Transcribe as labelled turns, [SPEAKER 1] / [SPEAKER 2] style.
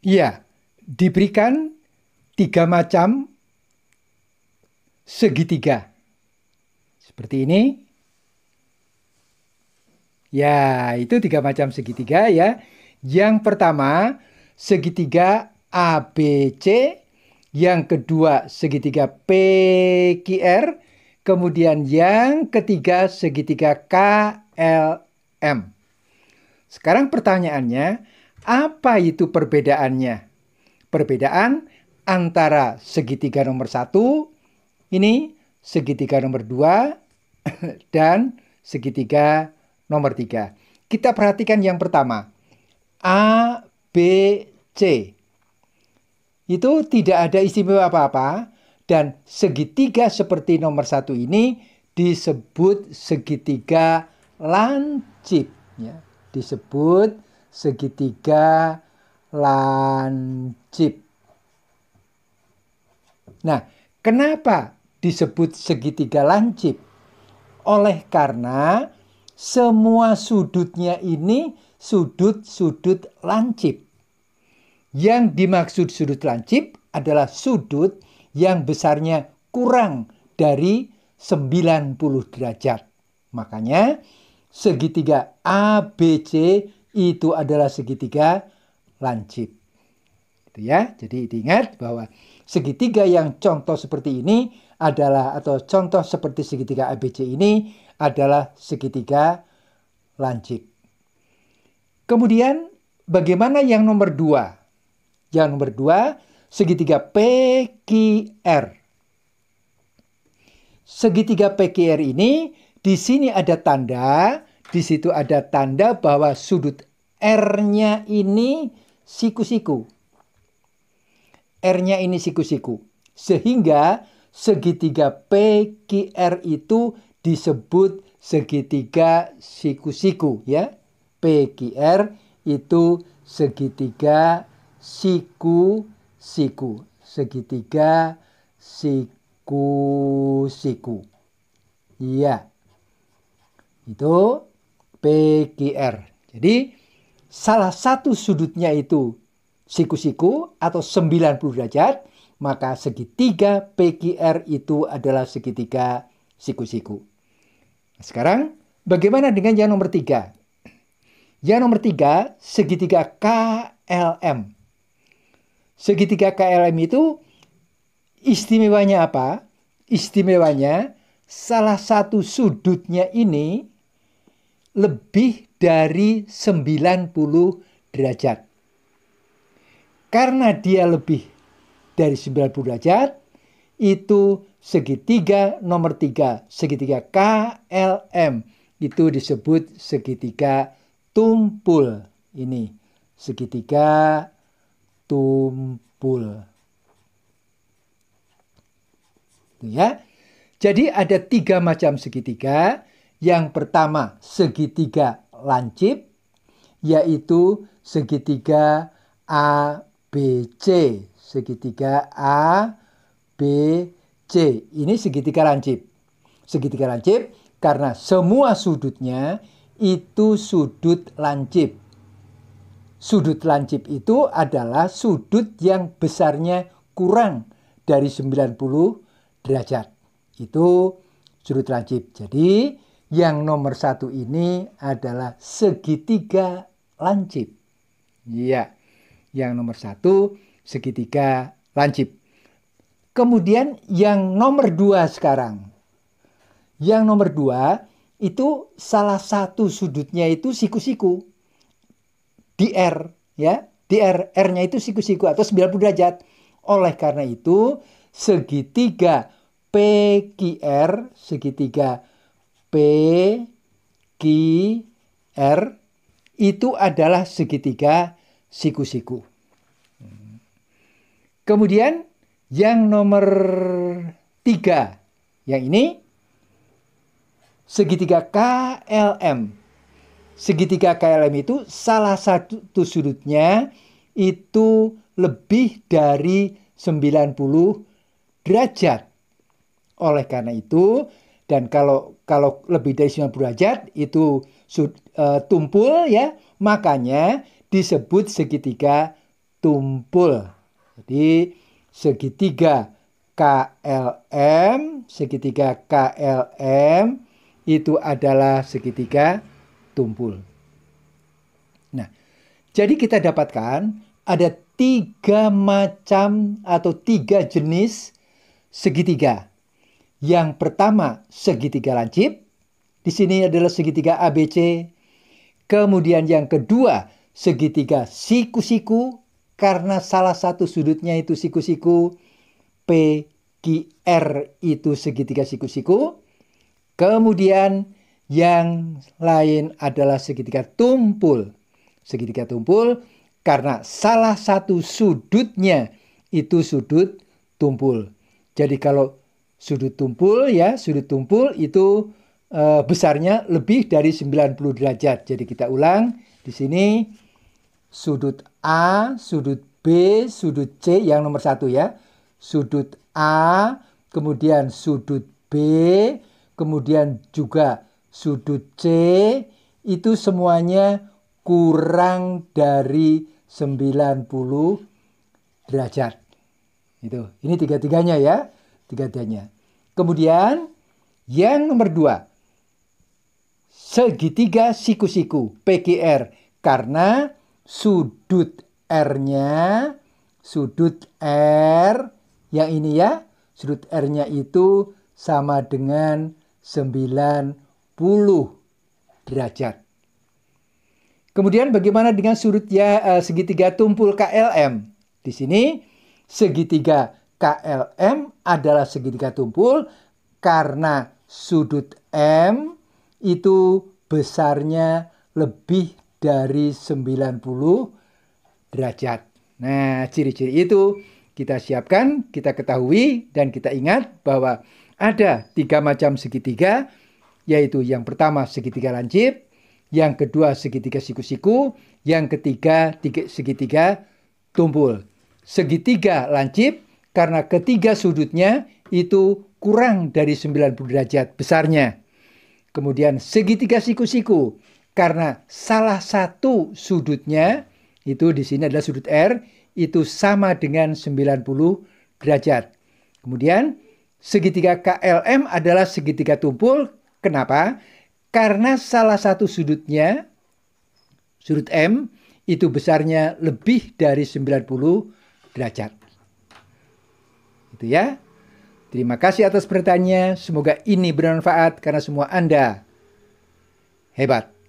[SPEAKER 1] Ya, diberikan tiga macam segitiga. Seperti ini. Ya, itu tiga macam segitiga ya. Yang pertama, segitiga ABC. Yang kedua, segitiga PQR. Kemudian yang ketiga, segitiga KLM. Sekarang pertanyaannya, apa itu perbedaannya? Perbedaan antara segitiga nomor satu, ini segitiga nomor dua, dan segitiga nomor tiga. Kita perhatikan yang pertama, A, B, C. Itu tidak ada istimewa apa-apa, dan segitiga seperti nomor satu ini disebut segitiga lancip. Ya, disebut segitiga lancip. Nah, kenapa disebut segitiga lancip? Oleh karena semua sudutnya ini sudut-sudut lancip. Yang dimaksud sudut lancip adalah sudut yang besarnya kurang dari 90 derajat. Makanya segitiga ABC itu adalah segitiga lancip. Gitu ya. Jadi diingat bahwa segitiga yang contoh seperti ini adalah atau contoh seperti segitiga ABC ini adalah segitiga lancip. Kemudian bagaimana yang nomor dua? Yang nomor dua segitiga PQR. Segitiga PQR ini di sini ada tanda di situ ada tanda bahwa sudut R-nya ini siku-siku. R-nya ini siku-siku. Sehingga segitiga PQR itu disebut segitiga siku-siku ya. PQR itu segitiga siku-siku. Segitiga siku-siku. Iya. Itu PGR. Jadi salah satu sudutnya itu siku-siku atau 90 derajat, maka segitiga PGR itu adalah segitiga siku-siku. Sekarang bagaimana dengan yang nomor tiga? Yang nomor tiga, segitiga KLM. Segitiga KLM itu istimewanya apa? Istimewanya salah satu sudutnya ini lebih dari 90 derajat. Karena dia lebih dari 90 derajat, itu segitiga nomor 3, segitiga KLM. Itu disebut segitiga tumpul. Ini segitiga tumpul. Ya. Jadi ada tiga macam segitiga yang pertama, segitiga lancip, yaitu segitiga ABC. Segitiga ABC. Ini segitiga lancip. Segitiga lancip karena semua sudutnya itu sudut lancip. Sudut lancip itu adalah sudut yang besarnya kurang dari 90 derajat. Itu sudut lancip. Jadi, yang nomor satu ini adalah segitiga lancip. Iya, yang nomor satu segitiga lancip. Kemudian yang nomor dua sekarang. Yang nomor dua itu salah satu sudutnya itu siku-siku. Di R, ya. Di R, R-nya itu siku-siku atau 90 derajat. Oleh karena itu, segitiga PQR, segitiga P, Q, R itu adalah segitiga siku-siku. Kemudian yang nomor tiga, yang ini segitiga KLM. Segitiga KLM itu salah satu sudutnya itu lebih dari 90 derajat. Oleh karena itu, dan kalau kalau lebih dari 90 derajat itu e, tumpul ya, makanya disebut segitiga tumpul. Jadi segitiga KLM, segitiga KLM itu adalah segitiga tumpul. Nah, jadi kita dapatkan ada tiga macam atau tiga jenis segitiga yang pertama, segitiga lancip. Di sini adalah segitiga ABC. Kemudian yang kedua, segitiga siku-siku. Karena salah satu sudutnya itu siku-siku. PQR itu segitiga siku-siku. Kemudian yang lain adalah segitiga tumpul. Segitiga tumpul karena salah satu sudutnya itu sudut tumpul. Jadi kalau sudut tumpul ya, sudut tumpul itu e, besarnya lebih dari 90 derajat. Jadi kita ulang di sini sudut A, sudut B, sudut C yang nomor satu ya. Sudut A, kemudian sudut B, kemudian juga sudut C itu semuanya kurang dari 90 derajat. Itu. Ini tiga-tiganya ya tiganya Kemudian yang nomor dua, segitiga siku-siku PGR karena sudut R-nya, sudut R yang ini ya, sudut R-nya itu sama dengan 90 derajat. Kemudian bagaimana dengan sudut ya eh, segitiga tumpul KLM? Di sini segitiga KLM adalah segitiga tumpul karena sudut M itu besarnya lebih dari 90 derajat. Nah, ciri-ciri itu kita siapkan, kita ketahui, dan kita ingat bahwa ada tiga macam segitiga, yaitu yang pertama segitiga lancip, yang kedua segitiga siku-siku, yang ketiga segitiga tumpul. Segitiga lancip karena ketiga sudutnya itu kurang dari 90 derajat besarnya. Kemudian segitiga siku-siku karena salah satu sudutnya itu di sini adalah sudut R itu sama dengan 90 derajat. Kemudian segitiga KLM adalah segitiga tumpul. Kenapa? Karena salah satu sudutnya sudut M itu besarnya lebih dari 90 derajat gitu ya. Terima kasih atas bertanya. Semoga ini bermanfaat karena semua Anda hebat.